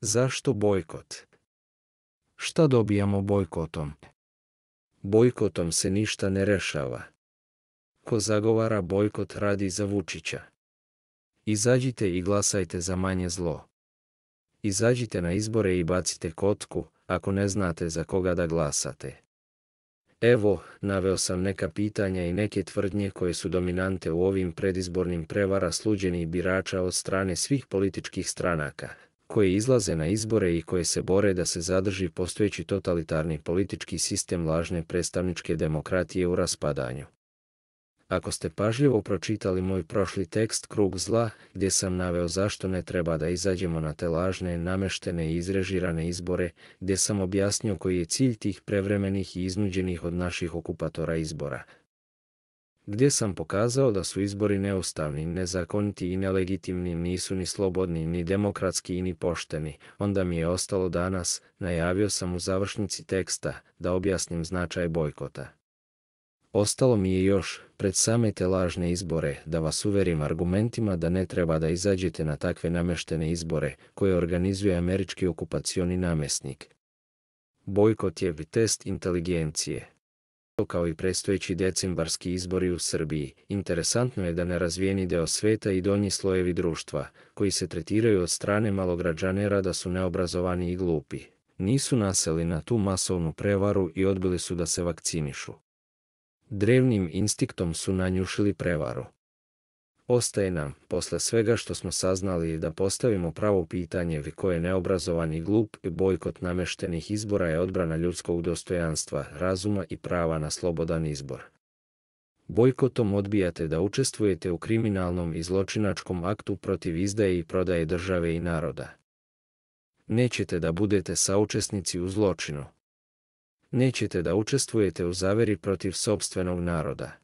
Zašto bojkot? Šta dobijamo bojkotom? Bojkotom se ništa ne rešava. Ko zagovara bojkot radi za Vučića. Izađite i glasajte za manje zlo. Izađite na izbore i bacite kotku ako ne znate za koga da glasate. Evo, naveo sam neka pitanja i neke tvrdnje koje su dominante u ovim predizbornim prevara sluđenih birača od strane svih političkih stranaka koji izlaze na izbore i koje se bore da se zadrži postojeći totalitarni politički sistem lažne predstavničke demokratije u raspadanju. Ako ste pažljivo pročitali moj prošli tekst Krug zla, gdje sam naveo zašto ne treba da izađemo na te lažne, nameštene i izrežirane izbore, gdje sam objasnio koji je cilj tih prevremenih i iznuđenih od naših okupatora izbora, gdje sam pokazao da su izbori neustavni, nezakoniti i nelegitimni, nisu ni slobodni, ni demokratski ni pošteni. Onda mi je ostalo danas, najavio sam u završnici teksta, da objasnim značaj bojkota. Ostalo mi je još, pred same te lažne izbore, da vas uverim argumentima da ne treba da izađete na takve nameštene izbore koje organizuje američki okupacioni namestnik. Bojkot je test inteligencije kao i predstojeći decimbarski izbori u Srbiji, interesantno je da nerazvijeni deo sveta i donji slojevi društva, koji se tretiraju od strane malograđanera da su neobrazovani i glupi, nisu naseli na tu masovnu prevaru i odbili su da se vakcinišu. Drevnim instiktom su nanjušili prevaru. Ostaje nam, posle svega što smo saznali, da postavimo pravo pitanje vi koje neobrazovan i glup i bojkot nameštenih izbora je odbrana ljudskog dostojanstva, razuma i prava na slobodan izbor. Bojkotom odbijate da učestvujete u kriminalnom i zločinačkom aktu protiv izdaje i prodaje države i naroda. Nećete da budete saučesnici u zločinu. Nećete da učestvujete u zaveri protiv sobstvenog naroda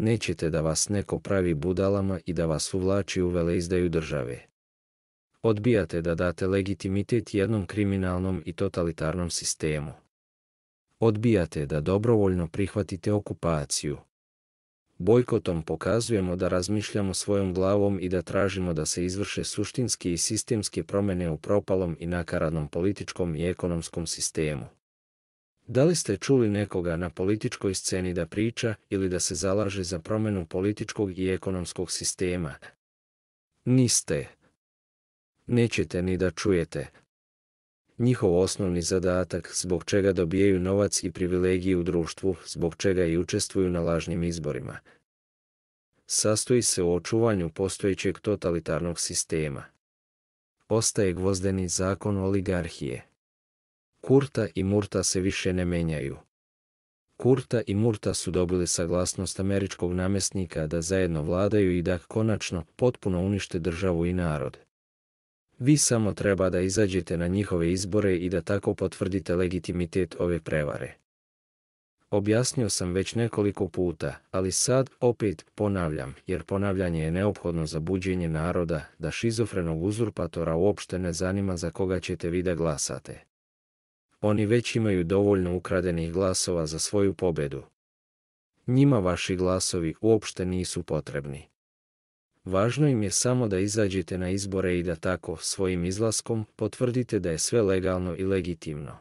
nećete da vas neko pravi budalama i da vas uvlači u veleizdaju države. Odbijate da date legitimitet jednom kriminalnom i totalitarnom sistemu. Odbijate da dobrovoljno prihvatite okupaciju. Bojkotom pokazujemo da razmišljamo svojom glavom i da tražimo da se izvrše suštinski i sistemske promjene u propalom i nakaradnom političkom i ekonomskom sistemu. Da li ste čuli nekoga na političkoj sceni da priča ili da se zalaže za promjenu političkog i ekonomskog sistema? Niste. Nećete ni da čujete. Njihov osnovni zadatak zbog čega dobijaju novac i privilegije u društvu, zbog čega i učestvuju na lažnim izborima. Sastoji se u očuvanju postojećeg totalitarnog sistema. Ostaje gvozdeni zakon oligarhije. Kurta i Murta se više ne menjaju. Kurta i Murta su dobili saglasnost američkog namestnika da zajedno vladaju i da konačno potpuno unište državu i narod. Vi samo treba da izađete na njihove izbore i da tako potvrdite legitimitet ove prevare. Objasnio sam već nekoliko puta, ali sad opet ponavljam, jer ponavljanje je neophodno za buđenje naroda da šizofrenog uzurpatora uopšte ne zanima za koga ćete vi da glasate oni već imaju dovoljno ukradenih glasova za svoju pobjedu. Njima vaši glasovi uopšte nisu potrebni. Važno im je samo da izađete na izbore i da tako svojim izlaskom potvrdite da je sve legalno i legitimno.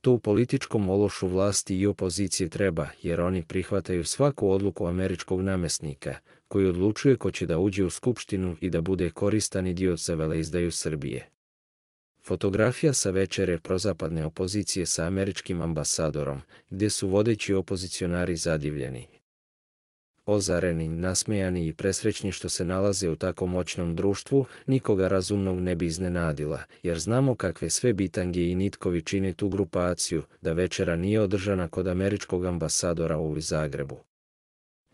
To u političkom ološu vlasti i opozicije treba jer oni prihvataju svaku odluku američkog namestnika, koji odlučuje ko će da uđe u skupštinu i da bude koristan dio za veleizdaju Srbije. Fotografija sa večere prozapadne opozicije sa američkim ambasadorom, gdje su vodeći opozicionari zadivljeni. Ozareni, nasmejani i presrećni što se nalaze u tako moćnom društvu, nikoga razumnog ne bi iznenadila, jer znamo kakve sve bitange i nitkovi čine tu grupaciju, da večera nije održana kod američkog ambasadora u Zagrebu.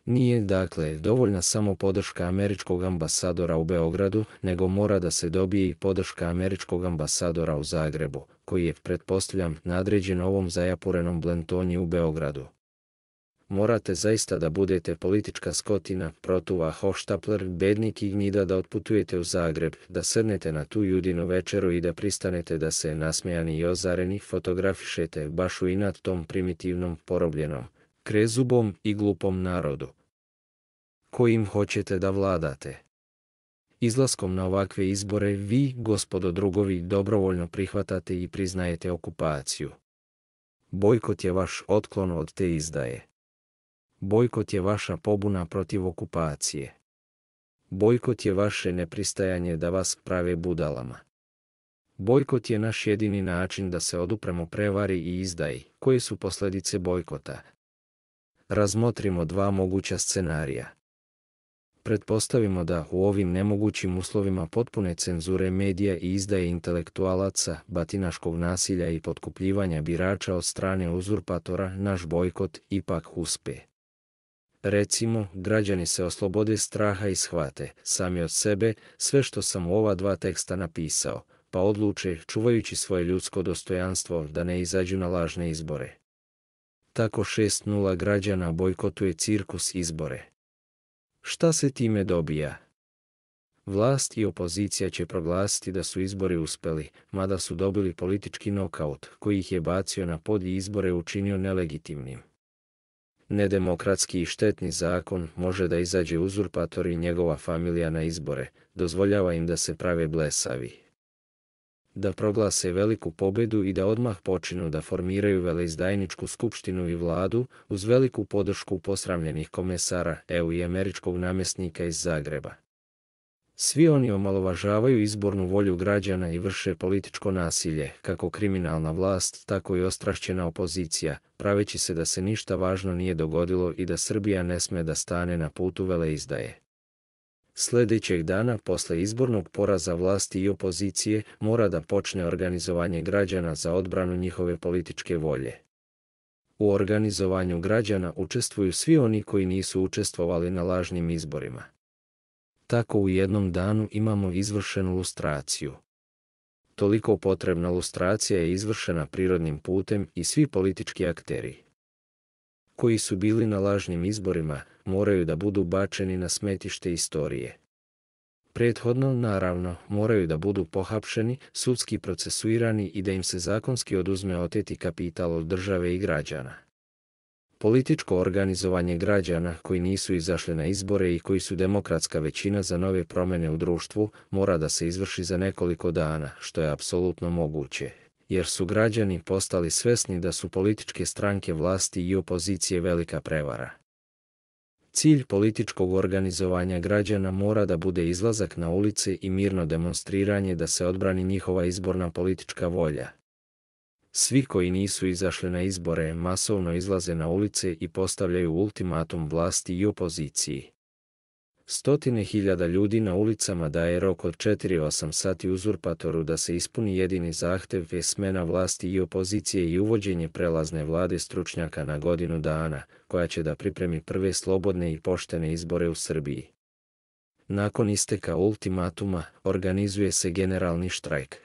Nije dakle dovoljna samo podrška američkog ambasadora u Beogradu, nego mora da se dobije i podrška američkog ambasadora u Zagrebu, koji je, pretpostavljam, nadređen ovom zajapurenom blentonji u Beogradu. Morate zaista da budete politička skotina, protuva hoštapler, bednik i gnida da otputujete u Zagreb, da srnete na tu judinu večeru i da pristanete da se nasmejani i ozareni fotografišete baš u inat tom primitivnom porobljenom, krezubom i glupom narodu kojim hoćete da vladate. Izlaskom na ovakve izbore vi, gospodo drugovi, dobrovoljno prihvatate i priznajete okupaciju. Bojkot je vaš otklon od te izdaje. Bojkot je vaša pobuna protiv okupacije. Bojkot je vaše nepristajanje da vas prave budalama. Bojkot je naš jedini način da se odupremo prevari i izdaji, koje su posljedice bojkota. Razmotrimo dva moguća scenarija. Pretpostavimo da u ovim nemogućim uslovima potpune cenzure medija i izdaje intelektualaca, batinaškog nasilja i potkupljivanja birača od strane uzurpatora naš bojkot ipak uspe. Recimo, građani se oslobode straha i shvate, sami od sebe, sve što sam u ova dva teksta napisao, pa odluče, čuvajući svoje ljudsko dostojanstvo, da ne izađu na lažne izbore. Tako 6.0 građana bojkotuje cirkus izbore. Šta se time dobija? Vlast i opozicija će proglasiti da su izbori uspeli, mada su dobili politički nokaut koji ih je bacio na pod i izbore učinio nelegitimnim. Nedemokratski i štetni zakon može da izađe uzurpator i njegova familija na izbore, dozvoljava im da se prave blesavi da proglase veliku pobedu i da odmah počinu da formiraju veleizdajničku skupštinu i vladu uz veliku podršku posramljenih komesara EU i američkog namjesnika iz Zagreba. Svi oni omalovažavaju izbornu volju građana i vrše političko nasilje, kako kriminalna vlast, tako i ostrašćena opozicija, praveći se da se ništa važno nije dogodilo i da Srbija ne sme da stane na putu veleizdaje. Sljedećeg dana posle izbornog poraza vlasti i opozicije mora da počne organizovanje građana za odbranu njihove političke volje. U organizovanju građana učestvuju svi oni koji nisu učestvovali na lažnim izborima. Tako u jednom danu imamo izvršenu lustraciju. Toliko potrebna lustracija je izvršena prirodnim putem i svi politički akteri, koji su bili na lažnim izborima, moraju da budu bačeni na smetište istorije. Prethodno, naravno, moraju da budu pohapšeni, sudski procesuirani i da im se zakonski oduzme oteti kapital od države i građana. Političko organizovanje građana koji nisu izašli na izbore i koji su demokratska većina za nove promjene u društvu mora da se izvrši za nekoliko dana, što je apsolutno moguće jer su građani postali svesni da su političke stranke vlasti i opozicije velika prevara. Cilj političkog organizovanja građana mora da bude izlazak na ulice i mirno demonstriranje da se odbrani njihova izborna politička volja. Svi koji nisu izašli na izbore masovno izlaze na ulice i postavljaju ultimatum vlasti i opoziciji. Stotine hiljada ljudi na ulicama daje rok od 4-8 sati uzurpatoru da se ispuni jedini zahtev je smena vlasti i opozicije i uvođenje prelazne vlade stručnjaka na godinu dana, koja će da pripremi prve slobodne i poštene izbore u Srbiji. Nakon isteka ultimatuma, organizuje se generalni štrajk.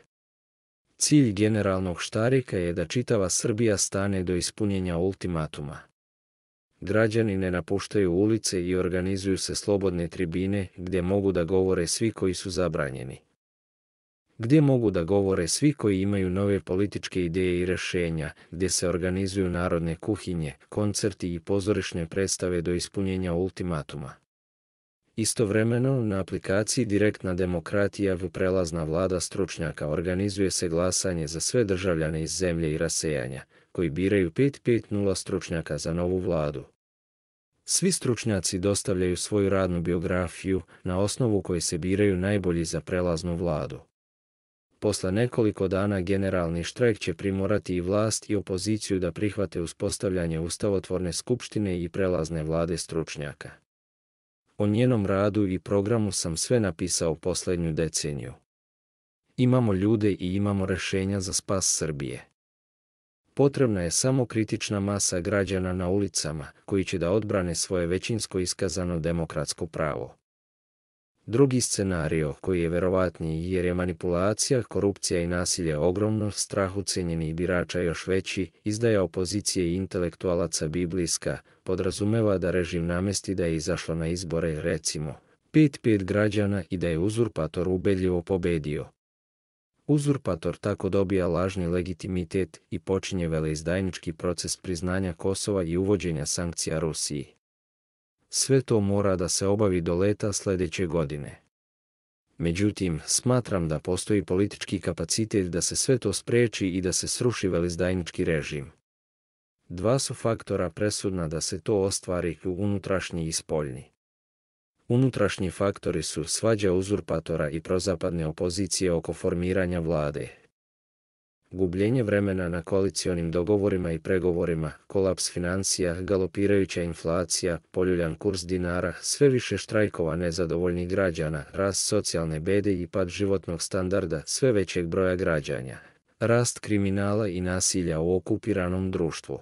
Cilj generalnog štarika je da čitava Srbija stane do ispunjenja ultimatuma građani ne napuštaju ulice i organizuju se slobodne tribine gdje mogu da govore svi koji su zabranjeni. Gdje mogu da govore svi koji imaju nove političke ideje i rješenja, gdje se organizuju narodne kuhinje, koncerti i pozorišne predstave do ispunjenja ultimatuma. Istovremeno, na aplikaciji Direktna demokratija v prelazna vlada stručnjaka organizuje se glasanje za sve državljane iz zemlje i rasejanja, koji biraju 550 stručnjaka za novu vladu, svi stručnjaci dostavljaju svoju radnu biografiju na osnovu koje se biraju najbolji za prelaznu vladu. Posle nekoliko dana generalni štrajk će primorati i vlast i opoziciju da prihvate uspostavljanje ustavotvorne skupštine i prelazne vlade stručnjaka. O njenom radu i programu sam sve napisao posljednju deceniju. Imamo ljude i imamo rešenja za spas Srbije. Potrebna je samo kritična masa građana na ulicama koji će da odbrane svoje većinsko iskazano demokratsko pravo. Drugi scenario koji je verovatniji jer je manipulacija, korupcija i nasilje ogromno, strah ucijenjenih birača još veći, izdaja opozicije i intelektualaca biblijska, podrazumeva da režim namesti da je izašlo na izbore recimo 5-5 građana i da je uzurpator ubedljivo pobedio. Uzurpator tako dobija lažni legitimitet i počinje veleizdajnički proces priznanja Kosova i uvođenja sankcija Rusiji. Sve to mora da se obavi do leta sljedeće godine. Međutim, smatram da postoji politički kapacitet da se sve to spriječi i da se sruši velizdajnički režim. Dva su faktora presudna da se to ostvari unutrašnji i spoljni. Unutrašnji faktori su svađa uzurpatora i prozapadne opozicije oko formiranja vlade. Gubljenje vremena na koalicionim dogovorima i pregovorima, kolaps financija, galopirajuća inflacija, poljuljan kurs dinara, sve više štrajkova nezadovoljnih građana, rast socijalne bede i pad životnog standarda sve većeg broja građanja, rast kriminala i nasilja u okupiranom društvu.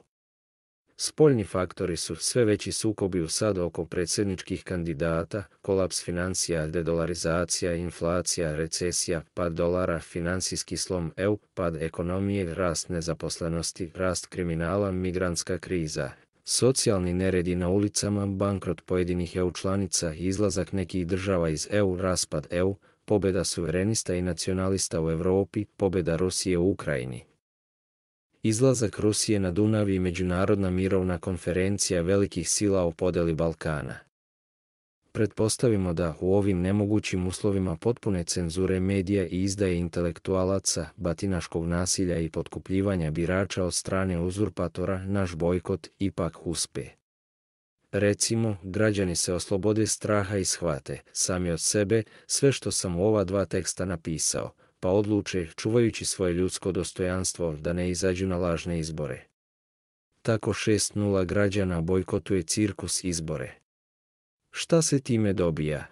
Spoljni faktori su sve veći sukobi u sad oko predsjedničkih kandidata, kolaps financija, dedolarizacija, inflacija, recesija, pad dolara, financijski slom EU, pad ekonomije, rast nezaposlenosti, rast kriminala, migrantska kriza. Socijalni neredi na ulicama, bankrot pojedinih EU članica, izlazak nekih država iz EU, raspad EU, pobjeda suverenista i nacionalista u Europi, pobjeda Rusije u Ukrajini. Izlazak Rusije na Dunav i Međunarodna mirovna konferencija velikih sila o podeli Balkana. Pretpostavimo da u ovim nemogućim uslovima potpune cenzure medija i izdaje intelektualaca, batinaškog nasilja i potkupljivanja birača od strane uzurpatora naš bojkot ipak uspe. Recimo, građani se oslobode straha i shvate, sami od sebe, sve što sam u ova dva teksta napisao, pa odluče, čuvajući svoje ljudsko dostojanstvo, da ne izađu na lažne izbore. Tako 6.0 građana bojkotuje cirkus izbore. Šta se time dobija?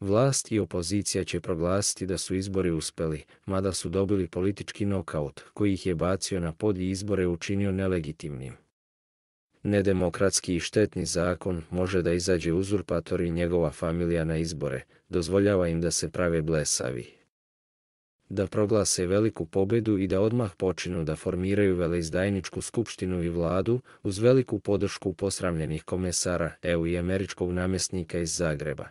Vlast i opozicija će proglasiti da su izbori uspeli, mada su dobili politički nokaut koji ih je bacio na pod i izbore učinio nelegitimnim. Nedemokratski i štetni zakon može da izađe uzurpator i njegova familija na izbore, dozvoljava im da se prave blesavi da proglase veliku pobedu i da odmah počinu da formiraju veleizdajničku skupštinu i vladu uz veliku podršku posramljenih komesara EU i američkog namjesnika iz Zagreba.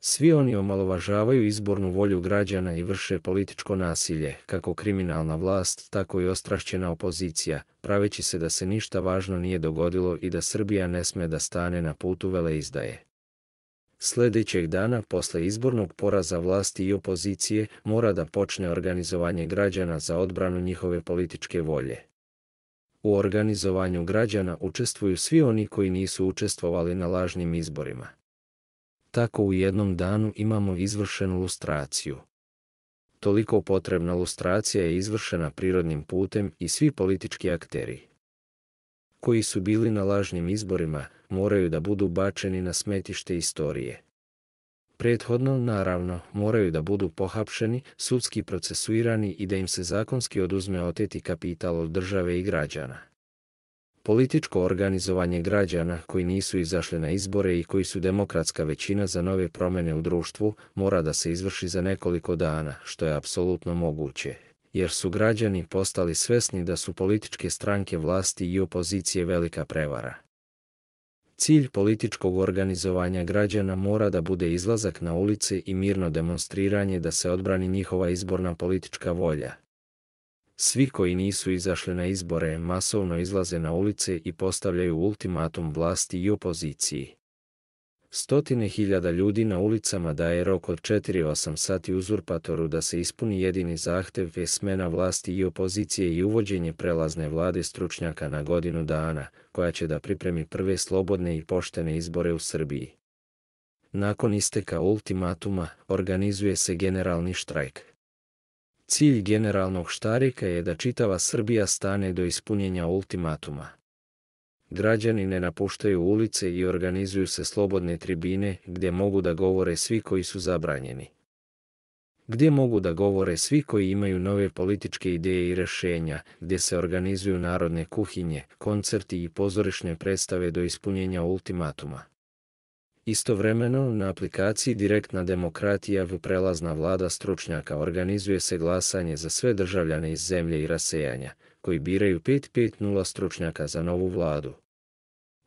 Svi oni omalovažavaju izbornu volju građana i vrše političko nasilje, kako kriminalna vlast, tako i ostrašćena opozicija, praveći se da se ništa važno nije dogodilo i da Srbija ne sme da stane na putu veleizdaje. Sljedećeg dana posle izbornog poraza vlasti i opozicije mora da počne organizovanje građana za odbranu njihove političke volje. U organizovanju građana učestvuju svi oni koji nisu učestvovali na lažnim izborima. Tako u jednom danu imamo izvršenu lustraciju. Toliko potrebna lustracija je izvršena prirodnim putem i svi politički akteri koji su bili na lažnim izborima, moraju da budu bačeni na smetište istorije. Prethodno, naravno, moraju da budu pohapšeni, sudski procesuirani i da im se zakonski oduzme oteti kapital od države i građana. Političko organizovanje građana koji nisu izašli na izbore i koji su demokratska većina za nove promjene u društvu mora da se izvrši za nekoliko dana, što je apsolutno moguće jer su građani postali svesni da su političke stranke vlasti i opozicije velika prevara. Cilj političkog organizovanja građana mora da bude izlazak na ulice i mirno demonstriranje da se odbrani njihova izborna politička volja. Svi koji nisu izašli na izbore masovno izlaze na ulice i postavljaju ultimatum vlasti i opoziciji. Stotine hiljada ljudi na ulicama daje rok od 4-8 sati uzurpatoru da se ispuni jedini zahtev je smena vlasti i opozicije i uvođenje prelazne vlade stručnjaka na godinu dana, koja će da pripremi prve slobodne i poštene izbore u Srbiji. Nakon isteka ultimatuma, organizuje se generalni štrajk. Cilj generalnog štarika je da čitava Srbija stane do ispunjenja ultimatuma. Građani ne napuštaju ulice i organizuju se slobodne tribine gdje mogu da govore svi koji su zabranjeni. Gdje mogu da govore svi koji imaju nove političke ideje i rješenja, gdje se organizuju narodne kuhinje, koncerti i pozorišne predstave do ispunjenja ultimatuma. Istovremeno, na aplikaciji Direktna demokratija v. prelazna vlada stručnjaka organizuje se glasanje za sve državljane iz zemlje i rasejanja, koji biraju 550 stručnjaka za novu vladu.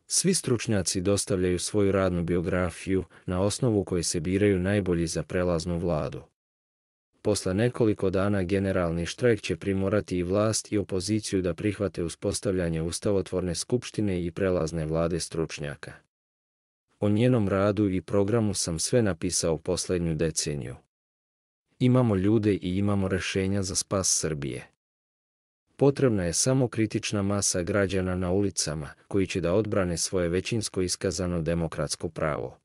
Svi stručnjaci dostavljaju svoju radnu biografiju na osnovu koje se biraju najbolji za prelaznu vladu. Posle nekoliko dana generalni štrajk će primorati i vlast i opoziciju da prihvate uspostavljanje ustavotvorne skupštine i prelazne vlade stručnjaka. O njenom radu i programu sam sve napisao posljednju deceniju. Imamo ljude i imamo rešenja za spas Srbije. Potrebna je samo kritična masa građana na ulicama koji će da odbrane svoje većinsko iskazano demokratsko pravo.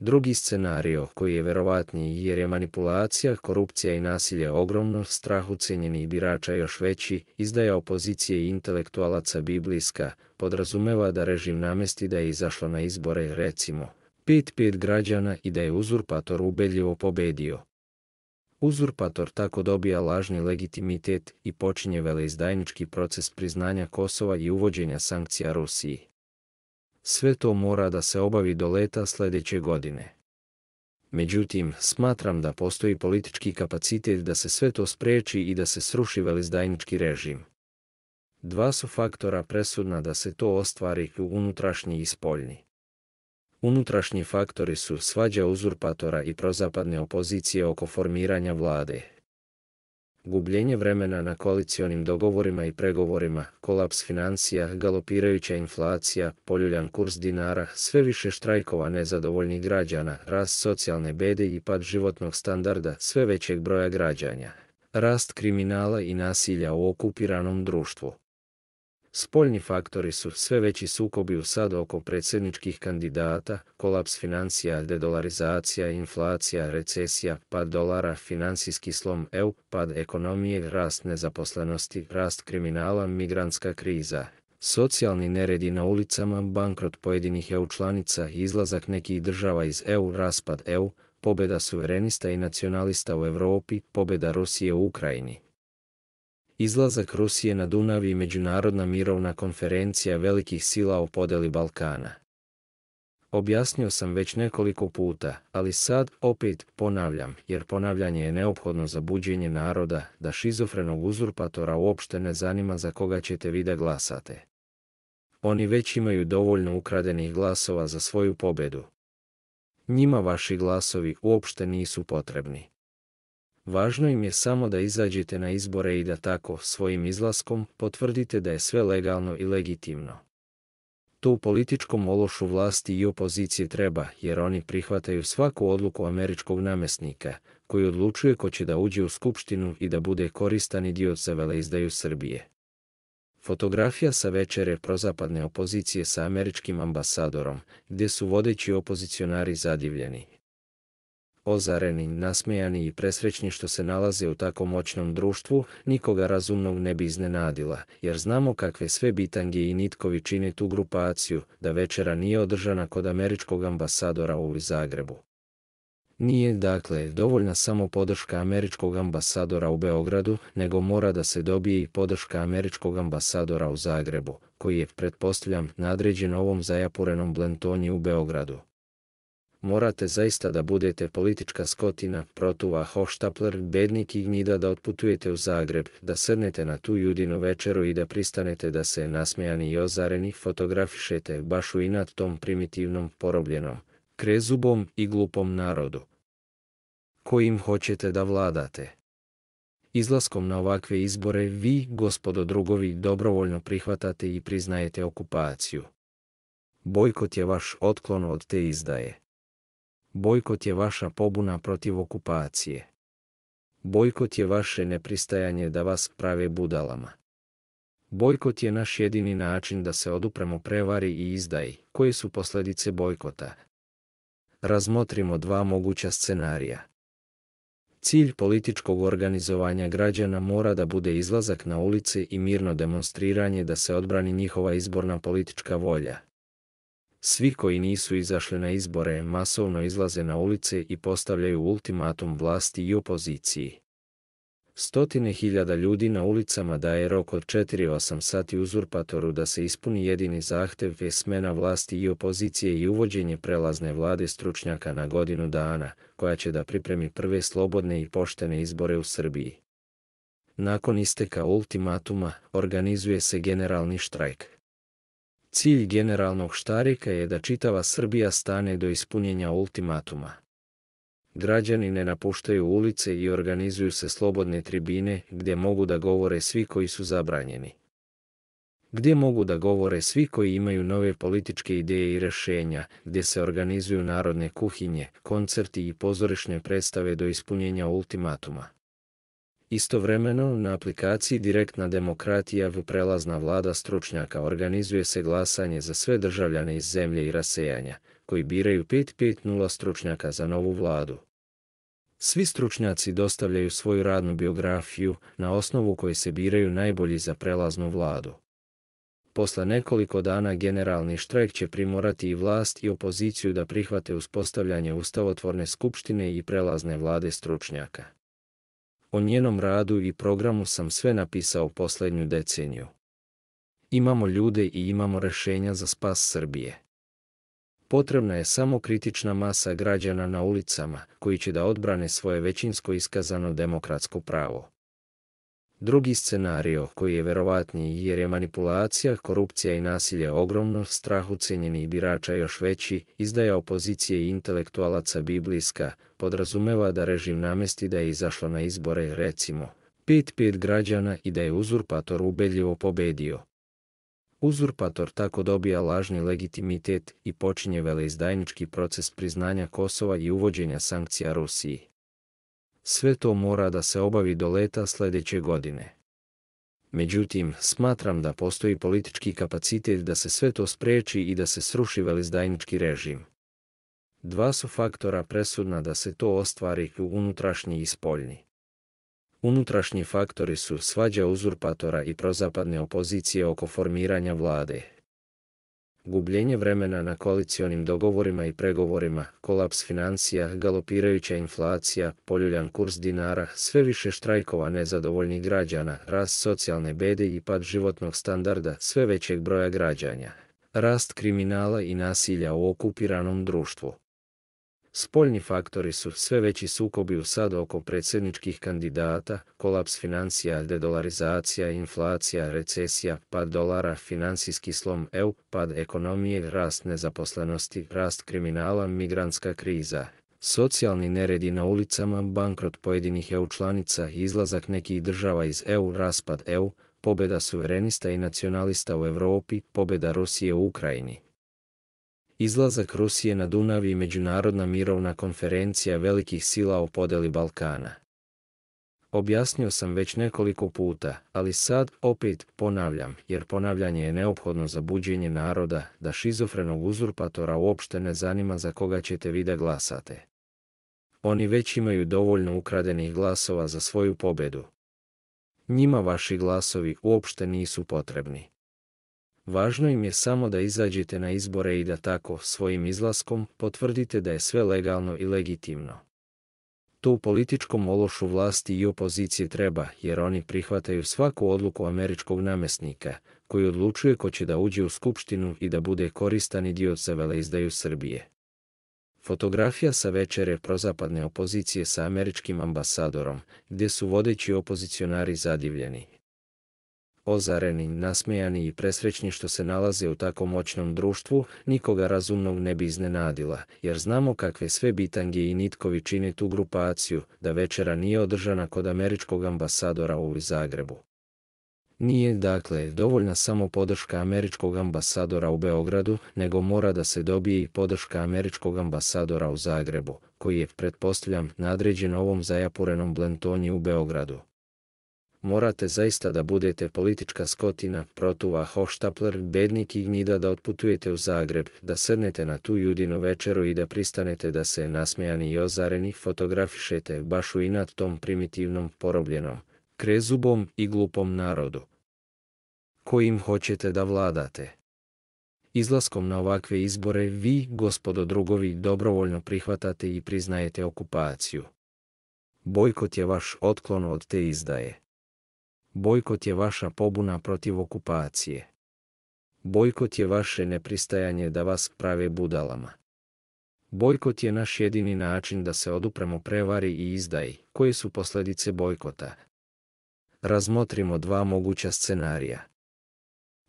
Drugi scenario koji je verovatniji jer je manipulacija, korupcija i nasilje ogromno, strah ucijenjenih birača još veći, izdaja opozicije i intelektualaca biblijska, podrazumeva da režim namesti da je izašlo na izbore recimo 5-5 građana i da je uzurpator ubedljivo pobedio. Uzurpator tako dobija lažni legitimitet i počinje veleizdajnički proces priznanja Kosova i uvođenja sankcija Rusiji. Sve to mora da se obavi do leta sljedeće godine. Međutim, smatram da postoji politički kapacitet da se sve to spreči i da se sruši velizdajnički režim. Dva su faktora presudna da se to ostvari unutrašnji i spoljni. Unutrašnji faktori su svađa uzurpatora i prozapadne opozicije oko formiranja vlade. Gubljenje vremena na koalicionim dogovorima i pregovorima, kolaps financija, galopirajuća inflacija, poljuljan kurs dinara, sve više štrajkova nezadovoljnih građana, rast socijalne bede i pad životnog standarda sve većeg broja građanja, rast kriminala i nasilja u okupiranom društvu. Spoljni faktori su sve veći sukobi u sad oko predsjedničkih kandidata, kolaps financija, dedolarizacija, inflacija, recesija, pad dolara, financijski slom EU, pad ekonomije, rast nezaposlenosti, rast kriminala, migrantska kriza. Socijalni neredi na ulicama, bankrot pojedinih EU članica, izlazak nekih država iz EU, raspad EU, pobjeda suverenista i nacionalista u Europi, pobjeda Rusije u Ukrajini. Izlazak Rusije na Dunavi i Međunarodna mirovna konferencija velikih sila o podeli Balkana. Objasnio sam već nekoliko puta, ali sad opet ponavljam, jer ponavljanje je neophodno za buđenje naroda da šizofrenog uzurpatora uopšte ne zanima za koga ćete vi da glasate. Oni već imaju dovoljno ukradenih glasova za svoju pobedu. Njima vaši glasovi uopšte nisu potrebni važno im je samo da izađete na izbore i da tako, svojim izlaskom, potvrdite da je sve legalno i legitimno. To u političkom ološu vlasti i opozicije treba, jer oni prihvataju svaku odluku američkog namestnika, koji odlučuje ko će da uđe u skupštinu i da bude koristan i dio za veleizdaju Srbije. Fotografija sa večere prozapadne opozicije sa američkim ambasadorom, gdje su vodeći opozicionari zadivljeni, ozareni, nasmejani i presrećni što se nalaze u tako moćnom društvu, nikoga razumnog ne bi iznenadila, jer znamo kakve sve bitange i nitkovi čine tu grupaciju, da večera nije održana kod američkog ambasadora u Zagrebu. Nije, dakle, dovoljna samo podrška američkog ambasadora u Beogradu, nego mora da se dobije i podrška američkog ambasadora u Zagrebu, koji je, pretpostavljam, nadređen ovom zajapurenom blentonji u Beogradu morate zaista da budete politička skotina, protuva hoštapler, bednik i gnjida da otputujete u Zagreb, da srnete na tu judinu večeru i da pristanete da se nasmejani i ozareni fotografišete baš u inat tom primitivnom porobljenom, krezubom i glupom narodu. Kojim hoćete da vladate? Izlaskom na ovakve izbore vi, gospodo drugovi, dobrovoljno prihvatate i priznajete okupaciju. Bojkot je vaš otklon od te izdaje. Bojkot je vaša pobuna protiv okupacije. Bojkot je vaše nepristajanje da vas prave budalama. Bojkot je naš jedini način da se odupremo prevari i izdaji, koje su posljedice bojkota. Razmotrimo dva moguća scenarija. Cilj političkog organizovanja građana mora da bude izlazak na ulice i mirno demonstriranje da se odbrani njihova izborna politička volja. Svi koji nisu izašli na izbore masovno izlaze na ulice i postavljaju ultimatum vlasti i opoziciji. Stotine hiljada ljudi na ulicama daje rok od 4-8 sati uzurpatoru da se ispuni jedini zahtev je smena vlasti i opozicije i uvođenje prelazne vlade stručnjaka na godinu dana, koja će da pripremi prve slobodne i poštene izbore u Srbiji. Nakon isteka ultimatuma organizuje se generalni štrajk. Cilj generalnog Štarika je da čitava Srbija stane do ispunjenja ultimatuma. Građani ne napuštaju ulice i organizuju se slobodne tribine gdje mogu da govore svi koji su zabranjeni. Gdje mogu da govore svi koji imaju nove političke ideje i rješenja, gdje se organizuju narodne kuhinje, koncerti i pozorišne predstave do ispunjenja ultimatuma. Istovremeno, na aplikaciji Direktna demokratija v prelazna vlada stručnjaka organizuje se glasanje za sve državljane iz zemlje i rasejanja, koji biraju 550 stručnjaka za novu vladu. Svi stručnjaci dostavljaju svoju radnu biografiju na osnovu koje se biraju najbolji za prelaznu vladu. Posle nekoliko dana generalni štrajk će primorati i vlast i opoziciju da prihvate uspostavljanje ustavotvorne skupštine i prelazne vlade stručnjaka. O njenom radu i programu sam sve napisao posljednju deceniju. Imamo ljude i imamo rešenja za spas Srbije. Potrebna je samo kritična masa građana na ulicama koji će da odbrane svoje većinsko iskazano demokratsko pravo. Drugi scenario, koji je verovatniji jer je manipulacija, korupcija i nasilje ogromno, strah ucijenjenih birača još veći, izdaja opozicije i intelektualaca biblijska, podrazumeva da režim namesti da je izašlo na izbore, recimo, pet pet građana i da je uzurpator ubedljivo pobedio. Uzurpator tako dobija lažni legitimitet i počinje veleizdajnički proces priznanja Kosova i uvođenja sankcija Rusiji. Sve to mora da se obavi do leta sljedeće godine. Međutim, smatram da postoji politički kapacitet da se sve to spreči i da se sruši velizdajnički režim. Dva su faktora presudna da se to ostvari u unutrašnji i spoljni. Unutrašnji faktori su svađa uzurpatora i prozapadne opozicije oko formiranja vlade, gubljenje vremena na koalicionim dogovorima i pregovorima, kolaps financija, galopirajuća inflacija, poljuljan kurs dinara, sve više štrajkova nezadovoljnih građana, rast socijalne bede i pad životnog standarda sve većeg broja građanja, rast kriminala i nasilja u okupiranom društvu. Spoljni faktori su sve veći sukobi u sad oko predsjedničkih kandidata, kolaps financija, dedolarizacija, inflacija, recesija, pad dolara, financijski slom EU, pad ekonomije, rast nezaposlenosti, rast kriminala, migrantska kriza. Socijalni neredi na ulicama, bankrot pojedinih EU članica, izlazak nekih država iz EU, raspad EU, pobjeda suverenista i nacionalista u Europi, pobjeda Rusije u Ukrajini. Izlazak Rusije na Dunavi i Međunarodna mirovna konferencija velikih sila o podeli Balkana. Objasnio sam već nekoliko puta, ali sad opet ponavljam, jer ponavljanje je neophodno za buđenje naroda da šizofrenog uzurpatora uopšte ne zanima za koga ćete vi da glasate. Oni već imaju dovoljno ukradenih glasova za svoju pobedu. Njima vaši glasovi uopšte nisu potrebni važno im je samo da izađete na izbore i da tako, svojim izlaskom, potvrdite da je sve legalno i legitimno. To u političkom ološu vlasti i opozicije treba, jer oni prihvataju svaku odluku američkog namestnika, koji odlučuje ko će da uđe u skupštinu i da bude koristan i dio za veleizdaju Srbije. Fotografija sa večere prozapadne opozicije sa američkim ambasadorom, gdje su vodeći opozicionari zadivljeni, ozareni, nasmejani i presrećni što se nalaze u tako moćnom društvu, nikoga razumnog ne bi iznenadila, jer znamo kakve sve bitange i nitkovi čine tu grupaciju, da večera nije održana kod američkog ambasadora u Zagrebu. Nije dakle dovoljna samo podrška američkog ambasadora u Beogradu, nego mora da se dobije i podrška američkog ambasadora u Zagrebu, koji je, pretpostavljam, nadređen ovom zajapurenom blentonji u Beogradu morate zaista da budete politička skotina, protuva hoštapler, bednik i gnida da otputujete u Zagreb, da srnete na tu judinu večeru i da pristanete da se nasmejani i ozareni fotografišete baš u inat tom primitivnom porobljenom, krezubom i glupom narodu. Kojim hoćete da vladate? Izlaskom na ovakve izbore vi, gospodo drugovi, dobrovoljno prihvatate i priznajete okupaciju. Bojkot je vaš otklon od te izdaje. Bojkot je vaša pobuna protiv okupacije. Bojkot je vaše nepristajanje da vas prave budalama. Bojkot je naš jedini način da se odupremo prevari i izdaji, koje su posljedice bojkota. Razmotrimo dva moguća scenarija.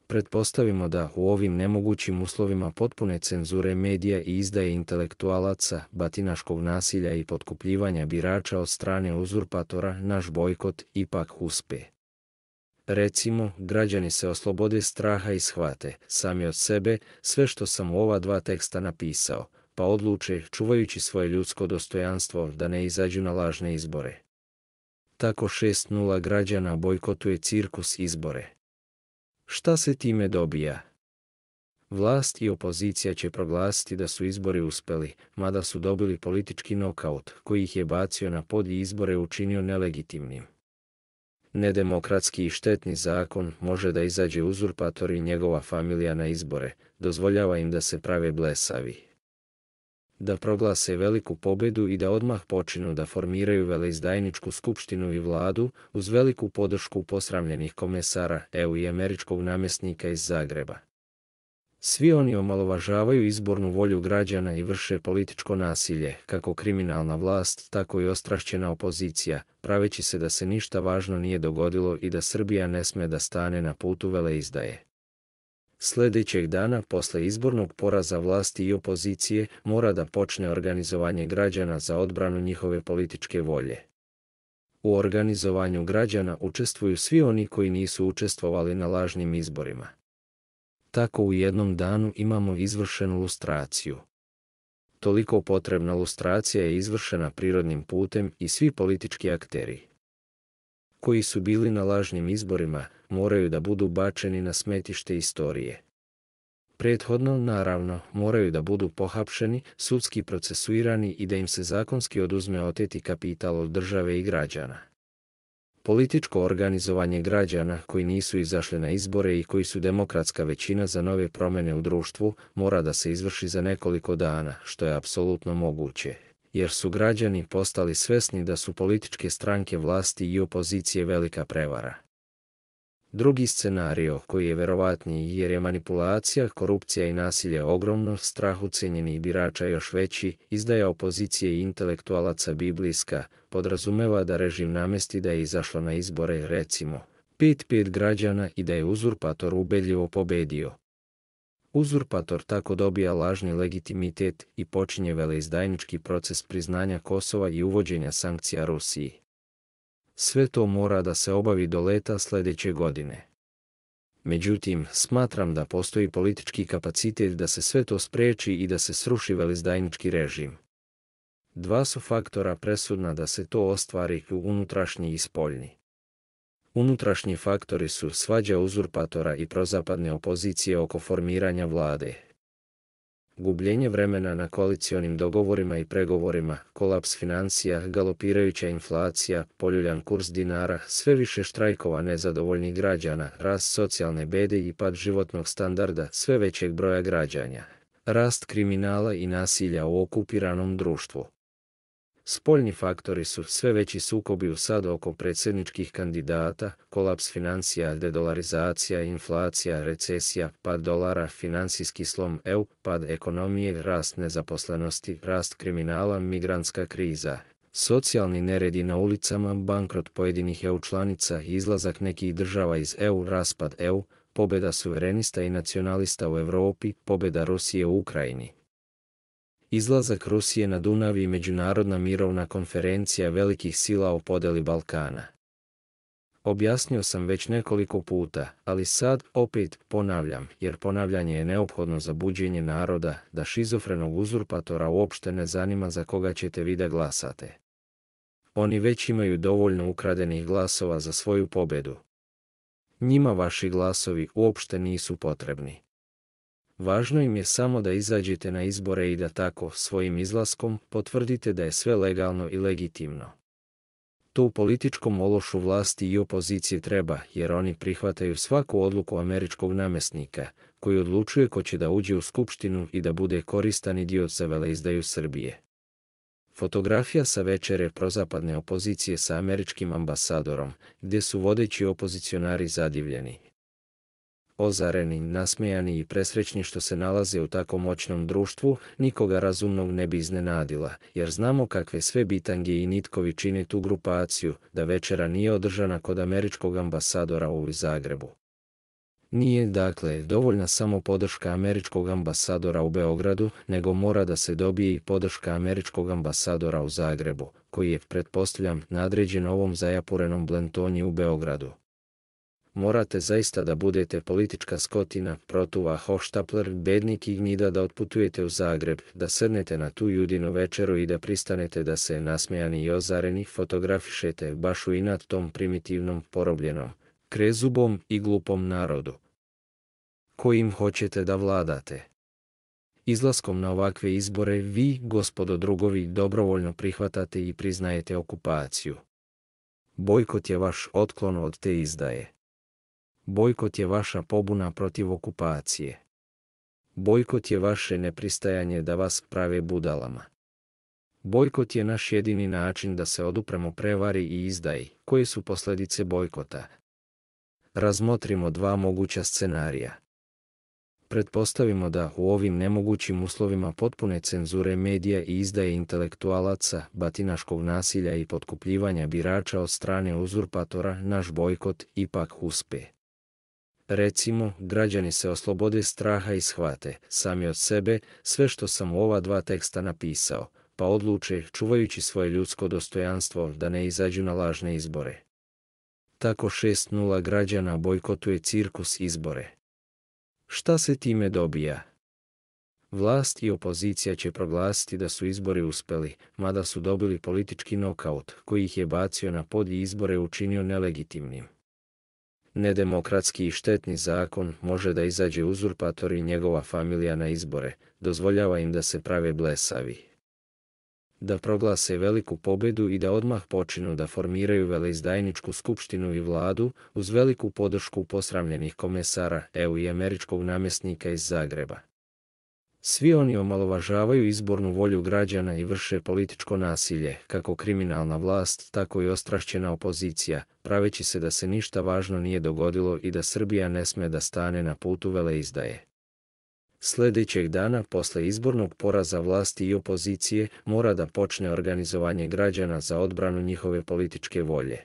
Pretpostavimo da u ovim nemogućim uslovima potpune cenzure medija i izdaje intelektualaca, batinaškog nasilja i potkupljivanja birača od strane uzurpatora naš bojkot ipak uspe. Recimo, građani se oslobode straha i shvate, sami od sebe, sve što sam u ova dva teksta napisao, pa odluče, čuvajući svoje ljudsko dostojanstvo, da ne izađu na lažne izbore. Tako 6.0 građana bojkotuje cirkus izbore. Šta se time dobija? Vlast i opozicija će proglasiti da su izbori uspeli, mada su dobili politički nokaut koji ih je bacio na pod i izbore učinio nelegitimnim nedemokratski i štetni zakon može da izađe uzurpator i njegova familija na izbore, dozvoljava im da se prave blesavi. Da proglase veliku pobedu i da odmah počinu da formiraju veleizdajničku skupštinu i vladu uz veliku podršku posramljenih komesara EU i američkog namjesnika iz Zagreba. Svi oni omalovažavaju izbornu volju građana i vrše političko nasilje, kako kriminalna vlast, tako i ostrašćena opozicija, praveći se da se ništa važno nije dogodilo i da Srbija ne sme da stane na putu veleizdaje. Sljedećeg dana posle izbornog poraza vlasti i opozicije mora da počne organizovanje građana za odbranu njihove političke volje. U organizovanju građana učestvuju svi oni koji nisu učestvovali na lažnim izborima. Tako u jednom danu imamo izvršenu lustraciju. Toliko potrebna lustracija je izvršena prirodnim putem i svi politički akteri koji su bili na lažnim izborima moraju da budu bačeni na smetište istorije. Prethodno, naravno, moraju da budu pohapšeni, sudski procesuirani i da im se zakonski oduzme oteti kapital od države i građana. Političko organizovanje građana koji nisu izašli na izbore i koji su demokratska većina za nove promjene u društvu mora da se izvrši za nekoliko dana, što je apsolutno moguće, jer su građani postali svesni da su političke stranke vlasti i opozicije velika prevara. Drugi scenario koji je verovatniji jer je manipulacija, korupcija i nasilje ogromno, strahu ucijenjenih birača još veći, izdaja opozicije i intelektualaca biblijska, podrazumeva da režim namesti da je izašla na izbore recimo 5-5 građana i da je uzurpator ubedljivo pobedio. Uzurpator tako dobija lažni legitimitet i počinje veleizdajnički proces priznanja Kosova i uvođenja sankcija Rusiji. Sve to mora da se obavi do leta sljedeće godine. Međutim, smatram da postoji politički kapacitet da se sve to spreči i da se sruši velizdajnički režim. Dva su faktora presudna da se to ostvari unutrašnji i spoljni. Unutrašnji faktori su svađa uzurpatora i prozapadne opozicije oko formiranja vlade. Gubljenje vremena na koalicionim dogovorima i pregovorima, kolaps financija, galopirajuća inflacija, poljuljan kurs dinara, sve više štrajkova nezadovoljnih građana, rast socijalne bede i pad životnog standarda sve većeg broja građanja, rast kriminala i nasilja u okupiranom društvu. Spoljni faktori su sve veći sukobi u sad oko predsjedničkih kandidata, kolaps financija, dedolarizacija, inflacija, recesija, pad dolara, financijski slom EU, pad ekonomije, rast nezaposlenosti, rast kriminala, migrantska kriza. Socijalni neredi na ulicama, bankrot pojedinih EU članica, izlazak nekih država iz EU, raspad EU, pobjeda suverenista i nacionalista u Europi, pobjeda Rusije u Ukrajini. Izlazak Rusije na Dunav i Međunarodna mirovna konferencija velikih sila o podeli Balkana. Objasnio sam već nekoliko puta, ali sad opet ponavljam, jer ponavljanje je neophodno za buđenje naroda da šizofrenog uzurpatora uopšte ne zanima za koga ćete vi da glasate. Oni već imaju dovoljno ukradenih glasova za svoju pobedu. Njima vaši glasovi uopšte nisu potrebni važno im je samo da izađete na izbore i da tako, svojim izlaskom, potvrdite da je sve legalno i legitimno. To u političkom ološu vlasti i opozicije treba, jer oni prihvataju svaku odluku američkog namestnika, koji odlučuje ko će da uđe u skupštinu i da bude koristan dio za veleizdaju Srbije. Fotografija sa večere prozapadne opozicije sa američkim ambasadorom, gdje su vodeći opozicionari zadivljeni, ozareni, nasmijani i presrećni što se nalaze u tako moćnom društvu, nikoga razumnog ne bi iznenadila, jer znamo kakve sve bitange i nitkovi čine tu grupaciju, da večera nije održana kod američkog ambasadora u Zagrebu. Nije dakle dovoljna samo podrška američkog ambasadora u Beogradu, nego mora da se dobije i podrška američkog ambasadora u Zagrebu, koji je, pretpostavljam, nadređen ovom zajapurenom blentonji u Beogradu morate zaista da budete politička skotina, protuva hoštapler, bednik i gnjida da otputujete u Zagreb, da srnete na tu judinu večeru i da pristanete da se nasmejani i ozareni fotografišete baš u inat tom primitivnom porobljenom, krezubom i glupom narodu. Kojim hoćete da vladate? Izlaskom na ovakve izbore vi, gospodo drugovi, dobrovoljno prihvatate i priznajete okupaciju. Bojkot je vaš otklon od te izdaje. Bojkot je vaša pobuna protiv okupacije. Bojkot je vaše nepristajanje da vas prave budalama. Bojkot je naš jedini način da se odupremo prevari i izdaji, koje su posljedice bojkota. Razmotrimo dva moguća scenarija. Pretpostavimo da u ovim nemogućim uslovima potpune cenzure medija i izdaje intelektualaca, batinaškog nasilja i potkupljivanja birača od strane uzurpatora naš bojkot ipak uspe. Recimo, građani se oslobode straha i shvate, sami od sebe, sve što sam u ova dva teksta napisao, pa odluče, čuvajući svoje ljudsko dostojanstvo, da ne izađu na lažne izbore. Tako 6.0 građana bojkotuje cirkus izbore. Šta se time dobija? Vlast i opozicija će proglasiti da su izbori uspeli, mada su dobili politički nokaut koji ih je bacio na pod i izbore učinio nelegitimnim nedemokratski i štetni zakon može da izađe uzurpator i njegova familija na izbore, dozvoljava im da se prave blesavi. Da proglase veliku pobedu i da odmah počinu da formiraju veleizdajničku skupštinu i vladu uz veliku podršku posramljenih komesara EU i američkog namjesnika iz Zagreba. Svi oni omalovažavaju izbornu volju građana i vrše političko nasilje, kako kriminalna vlast, tako i ostrašćena opozicija, praveći se da se ništa važno nije dogodilo i da Srbija ne sme da stane na putu veleizdaje. Sljedećeg dana posle izbornog poraza vlasti i opozicije mora da počne organizovanje građana za odbranu njihove političke volje.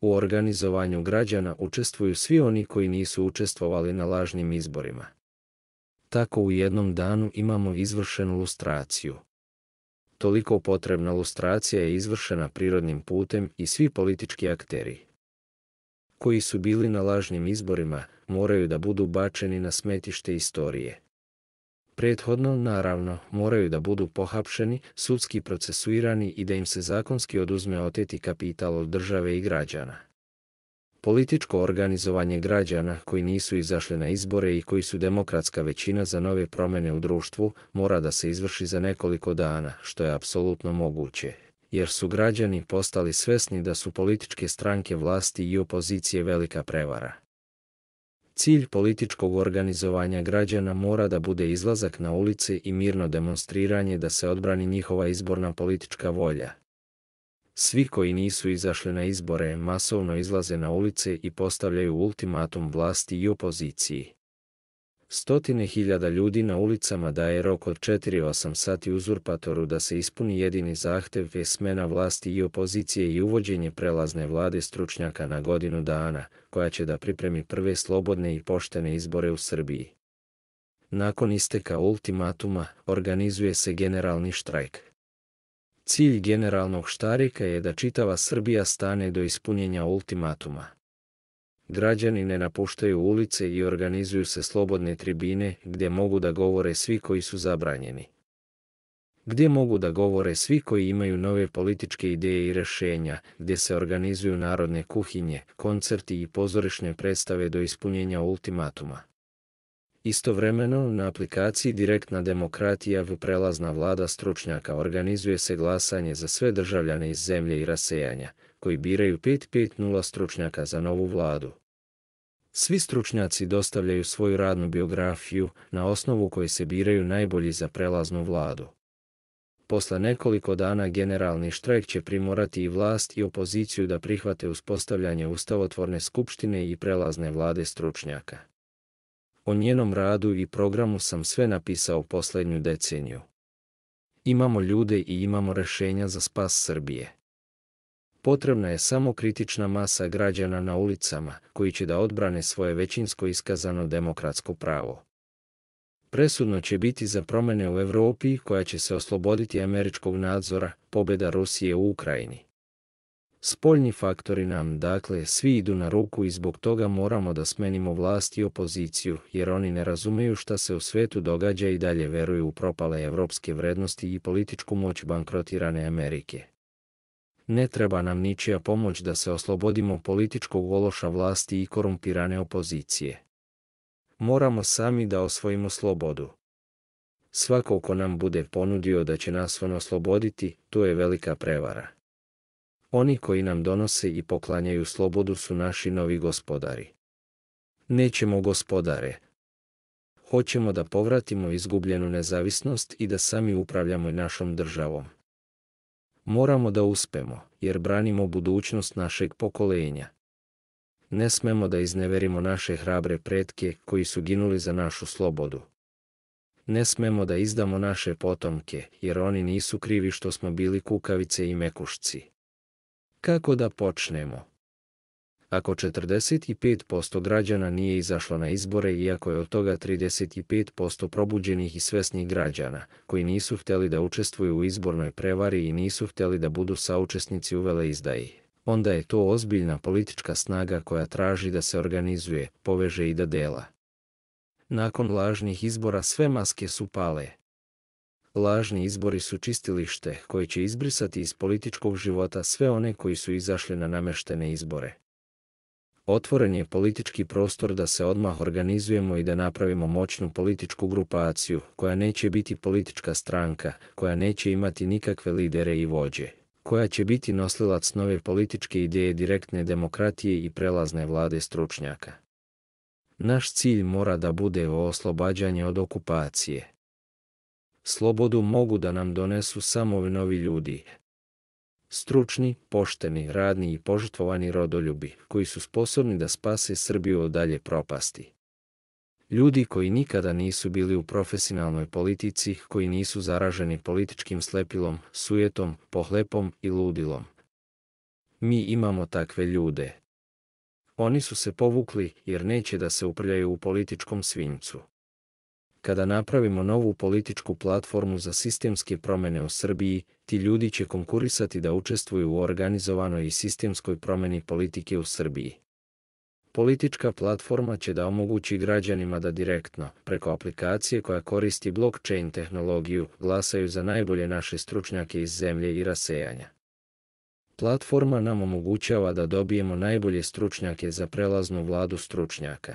U organizovanju građana učestvuju svi oni koji nisu učestvovali na lažnim izborima. Tako u jednom danu imamo izvršenu lustraciju. Toliko potrebna lustracija je izvršena prirodnim putem i svi politički akteri koji su bili na lažnim izborima moraju da budu bačeni na smetište istorije. Prethodno, naravno, moraju da budu pohapšeni, sudski procesuirani i da im se zakonski oduzme oteti kapital od države i građana. Političko organizovanje građana koji nisu izašli na izbore i koji su demokratska većina za nove promjene u društvu mora da se izvrši za nekoliko dana, što je apsolutno moguće, jer su građani postali svesni da su političke stranke vlasti i opozicije velika prevara. Cilj političkog organizovanja građana mora da bude izlazak na ulice i mirno demonstriranje da se odbrani njihova izborna politička volja, svi koji nisu izašli na izbore masovno izlaze na ulice i postavljaju ultimatum vlasti i opoziciji. Stotine hiljada ljudi na ulicama daje rok od 4-8 sati uzurpatoru da se ispuni jedini zahtev je smena vlasti i opozicije i uvođenje prelazne vlade stručnjaka na godinu dana, koja će da pripremi prve slobodne i poštene izbore u Srbiji. Nakon isteka ultimatuma organizuje se generalni štrajk. Cilj generalnog Štarika je da čitava Srbija stane do ispunjenja ultimatuma. Građani ne napuštaju ulice i organizuju se slobodne tribine gdje mogu da govore svi koji su zabranjeni. Gdje mogu da govore svi koji imaju nove političke ideje i rješenja, gdje se organizuju narodne kuhinje, koncerti i pozorišne predstave do ispunjenja ultimatuma. Istovremeno, na aplikaciji Direktna demokratija v prelazna vlada stručnjaka organizuje se glasanje za sve državljane iz zemlje i rasejanja, koji biraju 550 stručnjaka za novu vladu. Svi stručnjaci dostavljaju svoju radnu biografiju na osnovu koje se biraju najbolji za prelaznu vladu. Posle nekoliko dana generalni štrajk će primorati i vlast i opoziciju da prihvate uspostavljanje ustavotvorne skupštine i prelazne vlade stručnjaka. O njenom radu i programu sam sve napisao posljednju deceniju. Imamo ljude i imamo rešenja za spas Srbije. Potrebna je samo kritična masa građana na ulicama koji će da odbrane svoje većinsko iskazano demokratsko pravo. Presudno će biti za promjene u Europi koja će se osloboditi američkog nadzora, pobjeda Rusije u Ukrajini. Spoljni faktori nam dakle svi idu na ruku i zbog toga moramo da smenimo vlast i opoziciju jer oni ne razumeju šta se u svetu događa i dalje veruju u propale evropske vrednosti i političku moć bankrotirane Amerike. Ne treba nam ničija pomoć da se oslobodimo političkog ološa vlasti i korumpirane opozicije. Moramo sami da osvojimo slobodu. Svako ko nam bude ponudio da će nas on osloboditi, to je velika prevara. Oni koji nam donose i poklanjaju slobodu su naši novi gospodari. Nećemo gospodare. Hoćemo da povratimo izgubljenu nezavisnost i da sami upravljamo našom državom. Moramo da uspemo, jer branimo budućnost našeg pokolenja. Ne smemo da izneverimo naše hrabre pretke koji su ginuli za našu slobodu. Ne smemo da izdamo naše potomke, jer oni nisu krivi što smo bili kukavice i mekušci. Kako da počnemo? Ako 45% građana nije izašlo na izbore iako je od toga 35% probuđenih i svesnih građana koji nisu htjeli da učestvuju u izbornoj prevari i nisu htjeli da budu saučesnici u veleizdaji, onda je to ozbiljna politička snaga koja traži da se organizuje, poveže i da dela. Nakon lažnih izbora sve maske su pale, Lažni izbori su čistilište koje će izbrisati iz političkog života sve one koji su izašli na nameštene izbore. Otvoren je politički prostor da se odmah organizujemo i da napravimo moćnu političku grupaciju koja neće biti politička stranka, koja neće imati nikakve lidere i vođe, koja će biti nosilac nove političke ideje direktne demokratije i prelazne vlade stručnjaka. Naš cilj mora da bude oslobađanje od okupacije, slobodu mogu da nam donesu samo novi ljudi. Stručni, pošteni, radni i požrtvovani rodoljubi, koji su sposobni da spase Srbiju od dalje propasti. Ljudi koji nikada nisu bili u profesionalnoj politici, koji nisu zaraženi političkim slepilom, sujetom, pohlepom i ludilom. Mi imamo takve ljude. Oni su se povukli jer neće da se uprljaju u političkom svincu kada napravimo novu političku platformu za sistemske promjene u Srbiji, ti ljudi će konkurisati da učestvuju u organizovanoj i sistemskoj promjeni politike u Srbiji. Politička platforma će da omogući građanima da direktno, preko aplikacije koja koristi blockchain tehnologiju, glasaju za najbolje naše stručnjake iz zemlje i rasejanja. Platforma nam omogućava da dobijemo najbolje stručnjake za prelaznu vladu stručnjaka.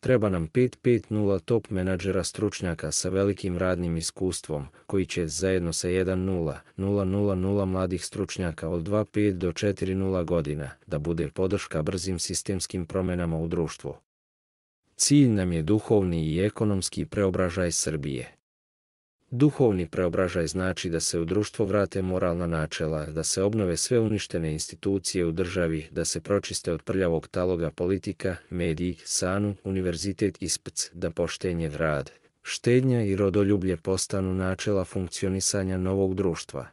Treba nam 5.5.0 top menadžera stručnjaka sa velikim radnim iskustvom, koji će zajedno sa 1.0.0.0.0 mladih stručnjaka od 2.5. do 4.0. godina, da bude podrška brzim sistemskim promjenama u društvu. Cilj nam je duhovni i ekonomski preobražaj Srbije. Duhovni preobražaj znači da se u društvo vrate moralna načela, da se obnove sve uništene institucije u državi, da se pročiste od prljavog taloga politika, mediji, sanu, univerzitet i spc, da poštenje rad, štednja i rodoljublje postanu načela funkcionisanja novog društva.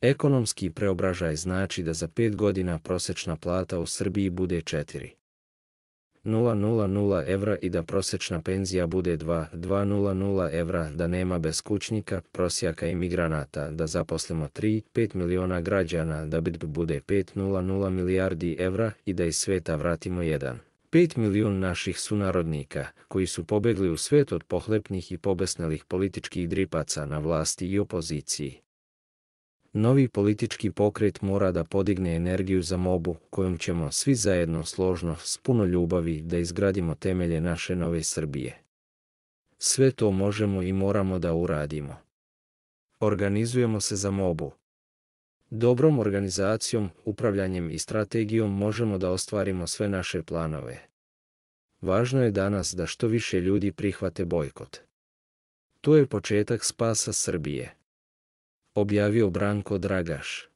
Ekonomski preobražaj znači da za pet godina prosečna plata u Srbiji bude četiri. 000 evra i da prosječna penzija bude 2200 evra, da nema beskućnika, prosjaka i migranata, da zaposlimo 3,5 miliona građana, da bit bude 500 milijardi evra i da iz sveta vratimo jedan. 5 milijun naših sunarodnika, koji su pobegli u svet od pohlepnih i pobesnelih političkih dripaca na vlasti i opoziciji, novi politički pokret mora da podigne energiju za mobu kojom ćemo svi zajedno složno s puno ljubavi da izgradimo temelje naše nove Srbije. Sve to možemo i moramo da uradimo. Organizujemo se za mobu. Dobrom organizacijom, upravljanjem i strategijom možemo da ostvarimo sve naše planove. Važno je danas da što više ljudi prihvate bojkot. To je početak spasa Srbije objavio Branko Dragaš.